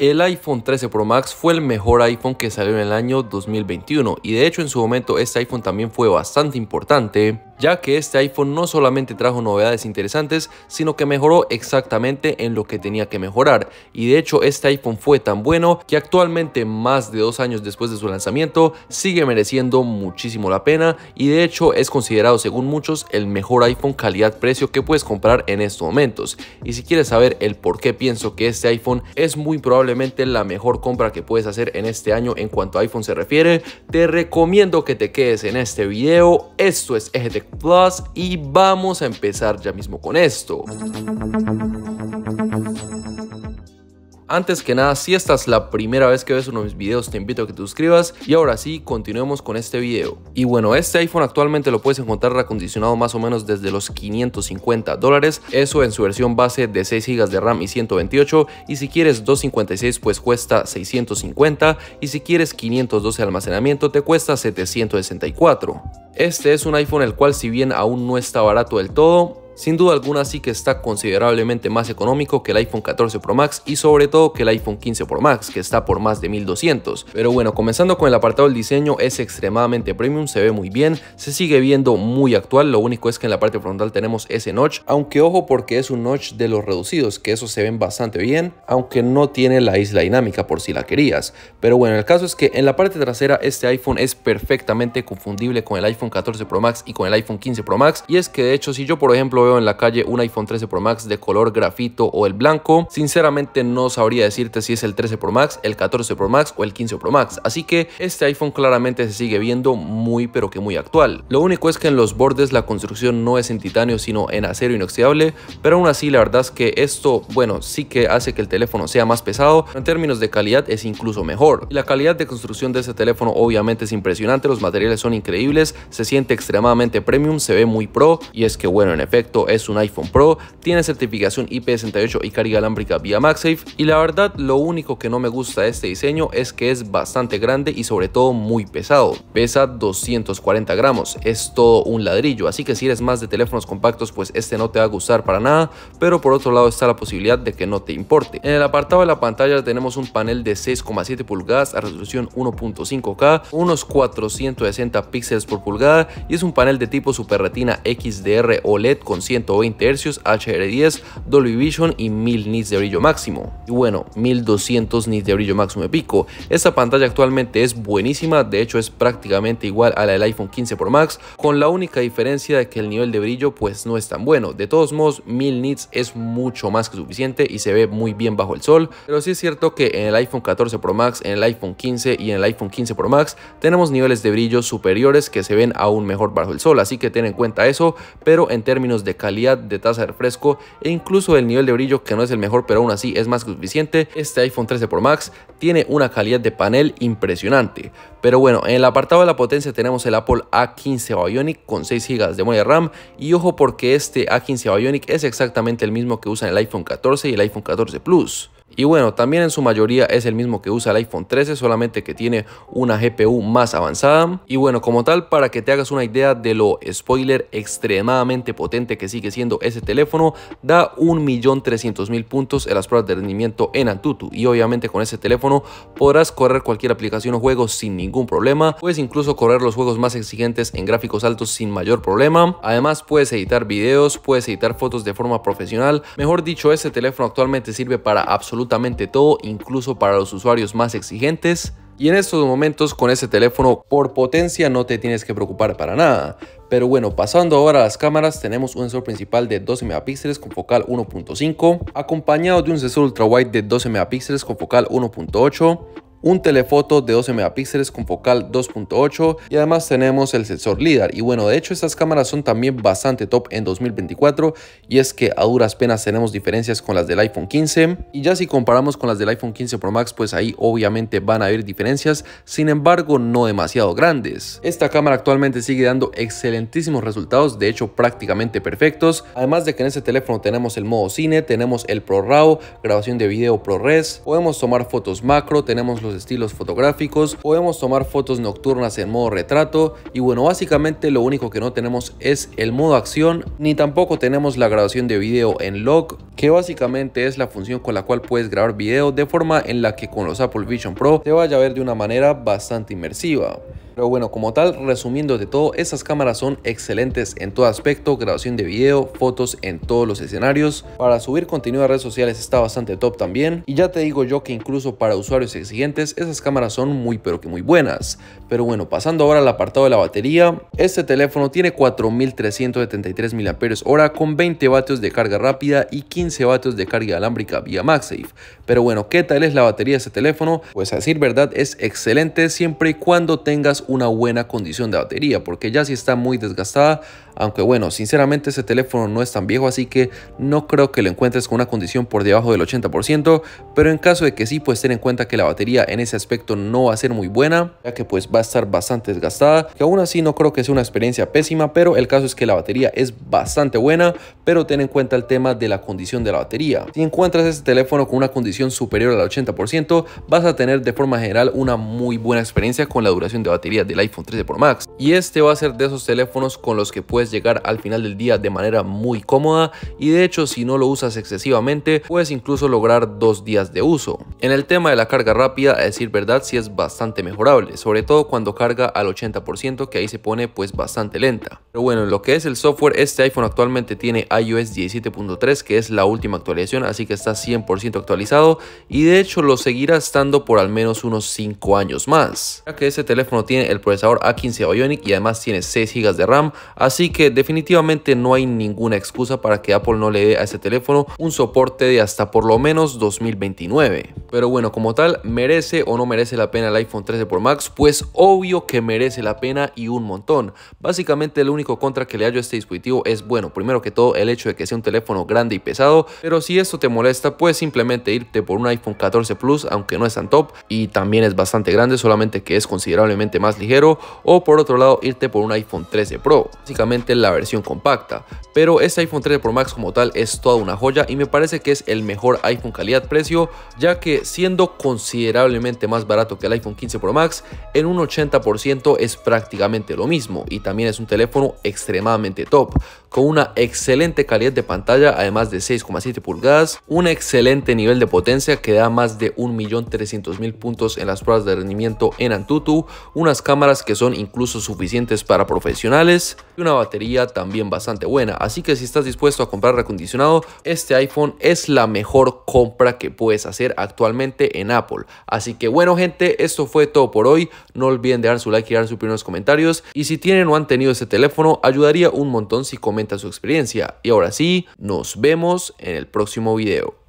el iPhone 13 Pro Max fue el mejor iPhone que salió en el año 2021 y de hecho en su momento este iPhone también fue bastante importante ya que este iPhone no solamente trajo novedades interesantes, sino que mejoró exactamente en lo que tenía que mejorar. Y de hecho este iPhone fue tan bueno que actualmente más de dos años después de su lanzamiento sigue mereciendo muchísimo la pena y de hecho es considerado según muchos el mejor iPhone calidad-precio que puedes comprar en estos momentos. Y si quieres saber el por qué pienso que este iPhone es muy probablemente la mejor compra que puedes hacer en este año en cuanto a iPhone se refiere, te recomiendo que te quedes en este video. Esto es EGT Plus y vamos a empezar ya mismo con esto. Antes que nada, si esta es la primera vez que ves uno de mis videos, te invito a que te suscribas y ahora sí, continuemos con este video. Y bueno, este iPhone actualmente lo puedes encontrar acondicionado más o menos desde los 550 dólares, eso en su versión base de 6 GB de RAM y 128 y si quieres 256 pues cuesta 650 y si quieres 512 de almacenamiento te cuesta 764. Este es un iPhone el cual si bien aún no está barato del todo, sin duda alguna sí que está considerablemente más económico que el iPhone 14 Pro Max y sobre todo que el iPhone 15 Pro Max, que está por más de 1200. Pero bueno, comenzando con el apartado del diseño, es extremadamente premium, se ve muy bien, se sigue viendo muy actual, lo único es que en la parte frontal tenemos ese notch, aunque ojo porque es un notch de los reducidos, que eso se ven bastante bien, aunque no tiene la isla dinámica por si la querías. Pero bueno, el caso es que en la parte trasera este iPhone es perfectamente confundible con el iPhone 14 Pro Max y con el iPhone 15 Pro Max, y es que de hecho si yo por ejemplo en la calle un iPhone 13 Pro Max de color grafito o el blanco, sinceramente no sabría decirte si es el 13 Pro Max, el 14 Pro Max o el 15 Pro Max, así que este iPhone claramente se sigue viendo muy pero que muy actual. Lo único es que en los bordes la construcción no es en titanio sino en acero inoxidable, pero aún así la verdad es que esto, bueno, sí que hace que el teléfono sea más pesado, en términos de calidad es incluso mejor. la calidad de construcción de este teléfono obviamente es impresionante, los materiales son increíbles, se siente extremadamente premium, se ve muy pro y es que bueno, en efecto es un iPhone Pro, tiene certificación IP68 y carga alámbrica vía MagSafe y la verdad lo único que no me gusta de este diseño es que es bastante grande y sobre todo muy pesado. Pesa 240 gramos, es todo un ladrillo, así que si eres más de teléfonos compactos pues este no te va a gustar para nada, pero por otro lado está la posibilidad de que no te importe. En el apartado de la pantalla tenemos un panel de 6,7 pulgadas a resolución 1.5K, unos 460 píxeles por pulgada y es un panel de tipo Super Retina XDR OLED con 120 Hz, HR10, Dolby Vision y 1000 nits de brillo máximo. Y bueno, 1200 nits de brillo máximo de pico. Esta pantalla actualmente es buenísima, de hecho es prácticamente igual a la del iPhone 15 Pro Max, con la única diferencia de que el nivel de brillo pues no es tan bueno. De todos modos, 1000 nits es mucho más que suficiente y se ve muy bien bajo el sol, pero sí es cierto que en el iPhone 14 Pro Max, en el iPhone 15 y en el iPhone 15 Pro Max tenemos niveles de brillo superiores que se ven aún mejor bajo el sol, así que ten en cuenta eso, pero en términos de de calidad, de tasa de refresco e incluso el nivel de brillo que no es el mejor pero aún así es más que suficiente. Este iPhone 13 por Max tiene una calidad de panel impresionante. Pero bueno, en el apartado de la potencia tenemos el Apple A15 Bionic con 6 GB de memoria RAM y ojo porque este A15 Bionic es exactamente el mismo que usan el iPhone 14 y el iPhone 14 Plus. Y bueno, también en su mayoría es el mismo que usa el iPhone 13, solamente que tiene una GPU más avanzada. Y bueno, como tal, para que te hagas una idea de lo spoiler extremadamente potente que sigue siendo ese teléfono, da 1.300.000 puntos en las pruebas de rendimiento en Antutu. Y obviamente con ese teléfono podrás correr cualquier aplicación o juego sin ningún problema. Puedes incluso correr los juegos más exigentes en gráficos altos sin mayor problema. Además, puedes editar videos, puedes editar fotos de forma profesional. Mejor dicho, este teléfono actualmente sirve para absolutamente absolutamente todo, incluso para los usuarios más exigentes. Y en estos momentos con ese teléfono por potencia no te tienes que preocupar para nada. Pero bueno, pasando ahora a las cámaras, tenemos un sensor principal de 12 megapíxeles con focal 1.5, acompañado de un sensor ultra wide de 12 megapíxeles con focal 1.8, un telefoto de 12 megapíxeles con focal 2.8 y además tenemos el sensor LIDAR. Y bueno, de hecho estas cámaras son también bastante top en 2024 y es que a duras penas tenemos diferencias con las del iPhone 15 y ya si comparamos con las del iPhone 15 Pro Max pues ahí obviamente van a haber diferencias, sin embargo no demasiado grandes. Esta cámara actualmente sigue dando excelentísimos resultados, de hecho prácticamente perfectos, además de que en este teléfono tenemos el modo cine, tenemos el Pro RAW, grabación de video Res podemos tomar fotos macro, tenemos los estilos fotográficos, podemos tomar fotos nocturnas en modo retrato y bueno, básicamente lo único que no tenemos es el modo acción ni tampoco tenemos la grabación de video en lock que básicamente es la función con la cual puedes grabar video de forma en la que con los Apple Vision Pro te vaya a ver de una manera bastante inmersiva. Pero bueno, como tal, resumiendo de todo, esas cámaras son excelentes en todo aspecto, grabación de video, fotos en todos los escenarios. Para subir contenido a redes sociales está bastante top también. Y ya te digo yo que incluso para usuarios exigentes, esas cámaras son muy pero que muy buenas. Pero bueno, pasando ahora al apartado de la batería, este teléfono tiene 4373 mAh con 20 vatios de carga rápida y 15 vatios de carga alámbrica vía MagSafe pero bueno, ¿qué tal es la batería de este teléfono? Pues a decir verdad es excelente siempre y cuando tengas una buena condición de batería, porque ya si está muy desgastada, aunque bueno, sinceramente ese teléfono no es tan viejo, así que no creo que lo encuentres con una condición por debajo del 80%, pero en caso de que sí, pues ten en cuenta que la batería en ese aspecto no va a ser muy buena, ya que pues va a estar bastante desgastada, que aún así no creo que sea una experiencia pésima, pero el caso es que la batería es bastante buena, pero ten en cuenta el tema de la condición de la batería. Si encuentras ese teléfono con una condición superior al 80%, vas a tener de forma general una muy buena experiencia con la duración de batería del iPhone 13 Pro Max, y este va a ser de esos teléfonos con los que puedes llegar al final del día de manera muy cómoda y de hecho si no lo usas excesivamente puedes incluso lograr dos días de uso. En el tema de la carga rápida, a decir verdad, sí es bastante mejorable, sobre todo cuando carga al 80% que ahí se pone pues bastante lenta. Pero bueno, en lo que es el software, este iPhone actualmente tiene iOS 17.3 que es la última actualización, así que está 100% actualizado y de hecho lo seguirá estando por al menos unos 5 años más. Ya que este teléfono tiene el procesador A15 Bionic y además tiene 6 GB de RAM, así que definitivamente no hay ninguna excusa para que Apple no le dé a este teléfono un soporte de hasta por lo menos 2029. Pero bueno, como tal, ¿merece o no merece la pena el iPhone 13 Pro Max? Pues obvio que merece la pena y un montón. Básicamente el único contra que le hallo a este dispositivo es, bueno, primero que todo el hecho de que sea un teléfono grande y pesado, pero si esto te molesta, puedes simplemente irte por un iPhone 14 Plus, aunque no es tan top y también es bastante grande, solamente que es considerablemente más ligero, o por otro lado irte por un iPhone 13 Pro, básicamente la versión compacta. Pero este iPhone 13 Pro Max como tal es toda una joya y me parece que es el mejor iPhone calidad-precio, ya que siendo considerablemente más barato que el iPhone 15 Pro Max, en un 80% es prácticamente lo mismo y también es un teléfono extremadamente top, con una excelente calidad de pantalla además de 6,7 pulgadas, un excelente nivel de potencia que da más de 1.300.000 puntos en las pruebas de rendimiento en Antutu, unas cámaras que son incluso suficientes para profesionales y una batería también bastante buena, así que si estás dispuesto a comprar recondicionado, este iPhone es la mejor compra que puedes hacer actualmente en Apple. Así que bueno gente, esto fue todo por hoy. No olviden dejar su like y dar su primeros comentarios. Y si tienen o han tenido ese teléfono, ayudaría un montón si comentan su experiencia. Y ahora sí, nos vemos en el próximo video.